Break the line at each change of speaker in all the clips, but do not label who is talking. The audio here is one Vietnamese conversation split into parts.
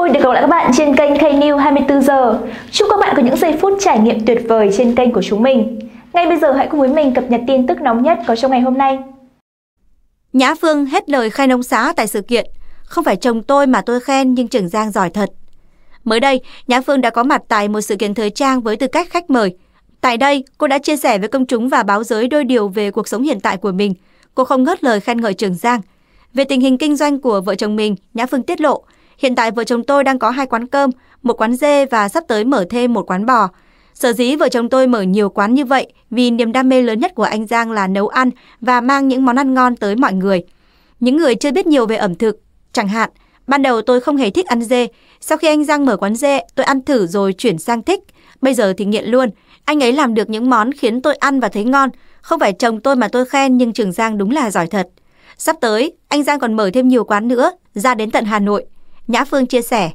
vui được gặp lại các bạn trên kênh KNew 24 giờ. Chúc các bạn có những giây phút trải nghiệm tuyệt vời trên kênh của chúng mình. Ngay bây giờ hãy cùng với mình cập nhật tin tức nóng nhất có trong ngày hôm nay. Nhã Phương hết lời khen ông xã tại sự kiện. Không phải chồng tôi mà tôi khen nhưng Trường Giang giỏi thật. Mới đây, Nhã Phương đã có mặt tại một sự kiện thời trang với tư cách khách mời. Tại đây, cô đã chia sẻ với công chúng và báo giới đôi điều về cuộc sống hiện tại của mình. Cô không ngớt lời khen ngợi Trường Giang. Về tình hình kinh doanh của vợ chồng mình, Nhã Phương tiết lộ – Hiện tại vợ chồng tôi đang có hai quán cơm, một quán dê và sắp tới mở thêm một quán bò. Sở dĩ vợ chồng tôi mở nhiều quán như vậy vì niềm đam mê lớn nhất của anh Giang là nấu ăn và mang những món ăn ngon tới mọi người. Những người chưa biết nhiều về ẩm thực, chẳng hạn, ban đầu tôi không hề thích ăn dê. Sau khi anh Giang mở quán dê, tôi ăn thử rồi chuyển sang thích. Bây giờ thì nghiện luôn. Anh ấy làm được những món khiến tôi ăn và thấy ngon. Không phải chồng tôi mà tôi khen nhưng Trường Giang đúng là giỏi thật. Sắp tới, anh Giang còn mở thêm nhiều quán nữa, ra đến tận Hà Nội. Nhã Phương chia sẻ,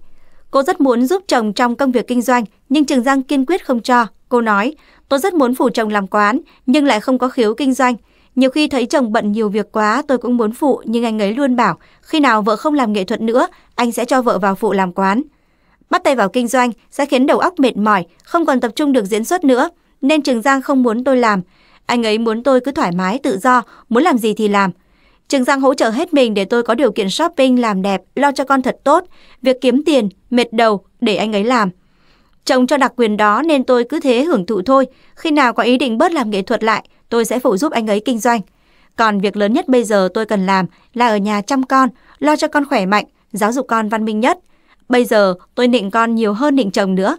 cô rất muốn giúp chồng trong công việc kinh doanh nhưng Trường Giang kiên quyết không cho. Cô nói, tôi rất muốn phụ chồng làm quán nhưng lại không có khiếu kinh doanh. Nhiều khi thấy chồng bận nhiều việc quá tôi cũng muốn phụ nhưng anh ấy luôn bảo khi nào vợ không làm nghệ thuật nữa anh sẽ cho vợ vào phụ làm quán. Bắt tay vào kinh doanh sẽ khiến đầu óc mệt mỏi, không còn tập trung được diễn xuất nữa nên Trường Giang không muốn tôi làm. Anh ấy muốn tôi cứ thoải mái tự do, muốn làm gì thì làm, Trường Giang hỗ trợ hết mình để tôi có điều kiện shopping làm đẹp, lo cho con thật tốt. Việc kiếm tiền, mệt đầu, để anh ấy làm. Chồng cho đặc quyền đó nên tôi cứ thế hưởng thụ thôi. Khi nào có ý định bớt làm nghệ thuật lại, tôi sẽ phụ giúp anh ấy kinh doanh. Còn việc lớn nhất bây giờ tôi cần làm là ở nhà chăm con, lo cho con khỏe mạnh, giáo dục con văn minh nhất. Bây giờ tôi nịnh con nhiều hơn nịnh chồng nữa.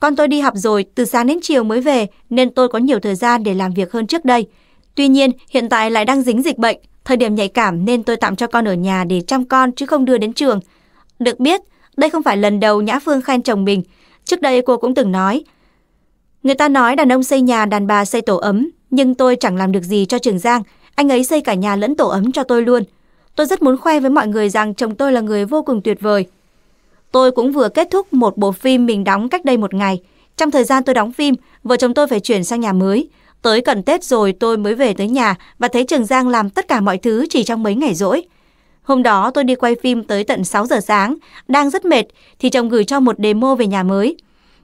Con tôi đi học rồi, từ sáng đến chiều mới về nên tôi có nhiều thời gian để làm việc hơn trước đây. Tuy nhiên, hiện tại lại đang dính dịch bệnh, Thời điểm nhạy cảm nên tôi tạm cho con ở nhà để chăm con chứ không đưa đến trường. Được biết, đây không phải lần đầu Nhã Phương khen chồng mình. Trước đây cô cũng từng nói. Người ta nói đàn ông xây nhà, đàn bà xây tổ ấm. Nhưng tôi chẳng làm được gì cho Trường Giang. Anh ấy xây cả nhà lẫn tổ ấm cho tôi luôn. Tôi rất muốn khoe với mọi người rằng chồng tôi là người vô cùng tuyệt vời. Tôi cũng vừa kết thúc một bộ phim mình đóng cách đây một ngày. Trong thời gian tôi đóng phim, vợ chồng tôi phải chuyển sang nhà mới. Tới cận Tết rồi tôi mới về tới nhà và thấy Trường Giang làm tất cả mọi thứ chỉ trong mấy ngày rỗi. Hôm đó tôi đi quay phim tới tận 6 giờ sáng, đang rất mệt thì chồng gửi cho một demo về nhà mới.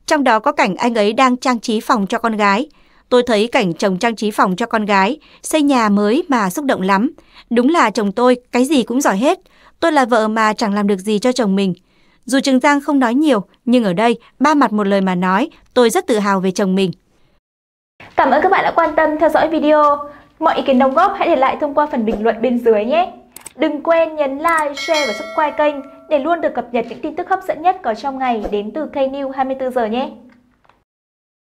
Trong đó có cảnh anh ấy đang trang trí phòng cho con gái. Tôi thấy cảnh chồng trang trí phòng cho con gái, xây nhà mới mà xúc động lắm. Đúng là chồng tôi cái gì cũng giỏi hết. Tôi là vợ mà chẳng làm được gì cho chồng mình. Dù Trường Giang không nói nhiều, nhưng ở đây, ba mặt một lời mà nói, tôi rất tự hào về chồng mình. Cảm ơn các bạn đã quan tâm theo dõi video. Mọi ý kiến đóng góp hãy để lại thông qua phần bình luận bên dưới nhé. Đừng quên nhấn like, share và subscribe kênh để luôn được cập nhật những tin tức hấp dẫn nhất có trong ngày đến từ Knew 24 giờ nhé.